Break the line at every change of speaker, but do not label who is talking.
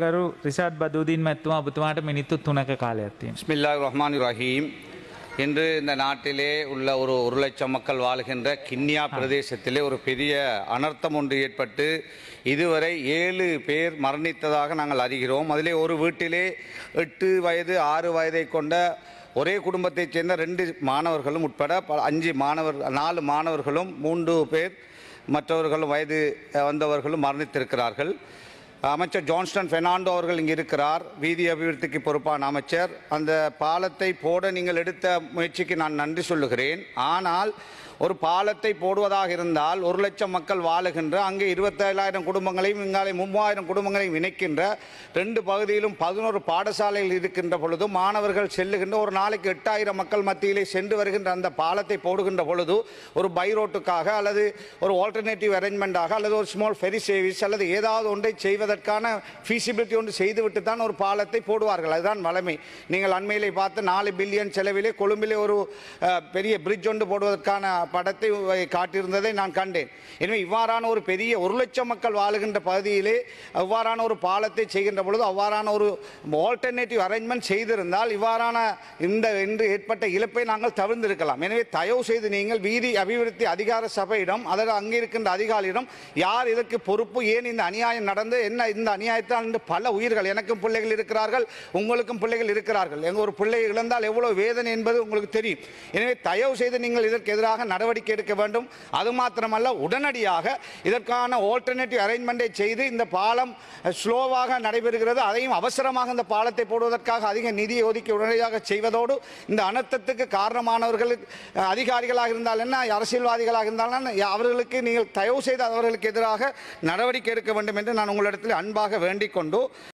කරු රිසාට් බදුදීන් මැත්තුම ඔබතුමාට මිනිත්තු තුනක තියෙනවා. ස්මිල්ලා රහ්මානිර් රහීම්. இன்று இந்த நாட்டிலே உள்ள ஒரு ஒரு லட்சம் மக்கள் வாழ்கின்ற கிண்ணியா பிரதேசத்திலே ஒரு பெரிய அனர்த்தம் ஒன்று ஏற்பட்டு இதுவரை ஏழு பேர் மரணித்ததாக நாங்கள் அறிகிறோம் அதிலே ஒரு வீட்டிலே எட்டு வயது ஆறு வயதை கொண்ட ஒரே குடும்பத்தைச் சேர்ந்த ரெண்டு மாணவர்களும் உட்பட அஞ்சு மாணவர் நாலு மாணவர்களும் மூன்று பேர் மற்றவர்களும் வயது வந்தவர்களும் மரணித்திருக்கிறார்கள் அமைச்சர் ஜான்ஸ்டன் பெர்னாண்டோ அவர்கள் இங்கே இருக்கிறார் வீதி அபிவிருத்திக்கு பொறுப்பான அமைச்சர் அந்த பாலத்தை போட நீங்கள் எடுத்த முயற்சிக்கு நான் நன்றி சொல்லுகிறேன் ஆனால் ஒரு பாலத்தை போடுவதாக இருந்தால் ஒரு லட்சம் மக்கள் வாழுகின்ற அங்கே இருபத்தேழாயிரம் குடும்பங்களையும் இங்காலே மூவாயிரம் குடும்பங்களையும் இணைக்கின்ற ரெண்டு பகுதியிலும் பதினோரு பாடசாலையில் இருக்கின்ற பொழுது மாணவர்கள் செல்லுகின்ற ஒரு நாளைக்கு எட்டாயிரம் மக்கள் மத்தியிலே சென்று வருகின்ற அந்த பாலத்தை போடுகின்ற பொழுது ஒரு பைரோட்டுக்காக அல்லது ஒரு ஆல்டர்னேட்டிவ் அரேஞ்ச்மெண்ட்டாக அல்லது ஒரு ஸ்மால் ஃபெரி சேவிஸ் அல்லது ஏதாவது ஒன்றை செய்வதற்கான ஃபீசிபிலிட்டி ஒன்று செய்துவிட்டு தான் ஒரு பாலத்தை போடுவார்கள் அதுதான் வளமை நீங்கள் அண்மையிலே பார்த்து நாலு பில்லியன் செலவிலே கொழும்பிலே ஒரு பெரிய பிரிட்ஜ் ஒன்று போடுவதற்கான படத்தை காட்டியிருந்ததை நான் கண்டேன் எனவே இவ்வாறான ஒரு பெரிய ஒரு லட்சம் மக்கள் வாழுகின்ற பகுதியிலே அவ்வாறான ஒரு பாலத்தை செய்கின்ற பொழுது அவ்வாறான ஒரு ஆல்டர்னேட்டிவ் அரேஞ்ச்மெண்ட் செய்திருந்தால் இவ்வாறான இந்த இன்று ஏற்பட்ட இழப்பை நாங்கள் தவிர்ந்திருக்கலாம் எனவே தயவு செய்து நீங்கள் வீதி அபிவிருத்தி அதிகார சபையிடம் அதாவது அங்கே இருக்கின்ற அதிகாரியிடம் யார் இதற்கு பொறுப்பு ஏன் இந்த அநியாயம் நடந்து என்ன இந்த அநியாயத்தால் இன்று பல உயிர்கள் எனக்கும் பிள்ளைகள் இருக்கிறார்கள் உங்களுக்கும் பிள்ளைகள் இருக்கிறார்கள் எங்கள் ஒரு பிள்ளை இழந்தால் எவ்வளவு வேதனை என்பது உங்களுக்கு தெரியும் எனவே தயவு செய்து நீங்கள் இதற்கு எதிராக நடவடிக்கை எடுக்க வேண்டும் அது மாத்திரமல்ல உடனடியாக இதற்கான ஆல்டர்னேட்டிவ் அரேஞ்ச்மெண்ட்டை செய்து இந்த பாலம் ஸ்லோவாக நடைபெறுகிறது அதையும் அவசரமாக இந்த பாலத்தை போடுவதற்காக அதிக நிதியை ஒதுக்கி உடனடியாக செய்வதோடு இந்த அனர்த்தத்துக்கு காரணமானவர்களுக்கு அதிகாரிகளாக இருந்தால் என்ன அரசியல்வாதிகளாக இருந்தாலும் அவர்களுக்கு நீங்கள் தயவு செய்து அவர்களுக்கு எதிராக நடவடிக்கை எடுக்க வேண்டும் என்று நான் உங்களிடத்தில் அன்பாக வேண்டிக் கொண்டு